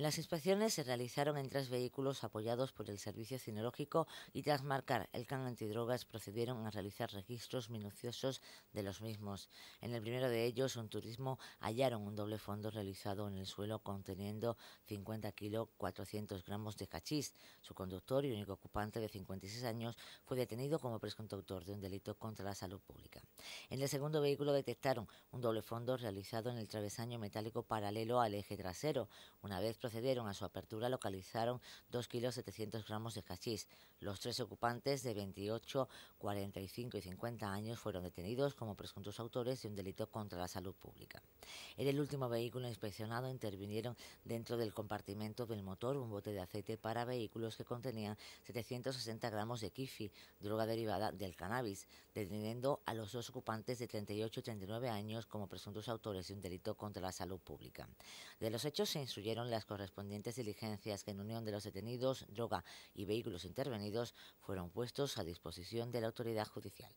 Las inspecciones se realizaron en tres vehículos apoyados por el Servicio Cinológico y tras marcar el can antidrogas procedieron a realizar registros minuciosos de los mismos. En el primero de ellos, un turismo, hallaron un doble fondo realizado en el suelo conteniendo 50 kilos 400 gramos de cachis. Su conductor y único ocupante de 56 años fue detenido como presunto autor de un delito contra la salud pública. En el segundo vehículo detectaron un doble fondo realizado en el travesaño metálico paralelo al eje trasero. Una vez procedieron a su apertura localizaron 2 kilos 700 gramos de cachis Los tres ocupantes de 28, 45 y 50 años fueron detenidos como presuntos autores de un delito contra la salud pública. En el último vehículo inspeccionado intervinieron dentro del compartimento del motor un bote de aceite para vehículos que contenían 760 gramos de kifi, droga derivada del cannabis, deteniendo a los dos ocupantes de 38 y 39 años como presuntos autores de un delito contra la salud pública. De los hechos se instruyeron las correspondientes diligencias que en unión de los detenidos, droga y vehículos intervenidos fueron puestos a disposición de la autoridad judicial.